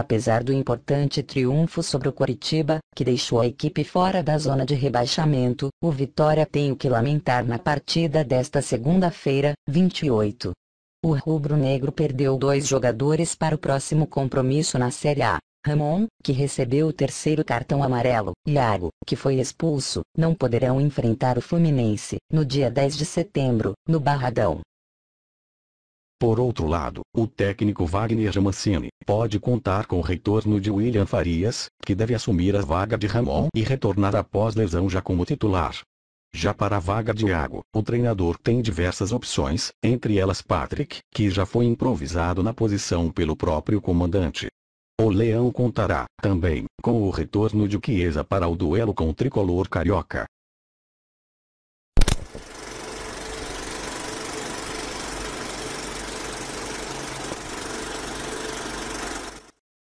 apesar do importante triunfo sobre o Coritiba, que deixou a equipe fora da zona de rebaixamento, o Vitória tem o que lamentar na partida desta segunda-feira, 28. O rubro-negro perdeu dois jogadores para o próximo compromisso na Série A. Ramon, que recebeu o terceiro cartão amarelo, e Iago, que foi expulso, não poderão enfrentar o Fluminense, no dia 10 de setembro, no Barradão. Por outro lado, o técnico Wagner Mancini pode contar com o retorno de William Farias, que deve assumir a vaga de Ramon e retornar após lesão já como titular. Já para a vaga de Iago, o treinador tem diversas opções, entre elas Patrick, que já foi improvisado na posição pelo próprio comandante. O Leão contará, também, com o retorno de Chiesa para o duelo com o tricolor carioca.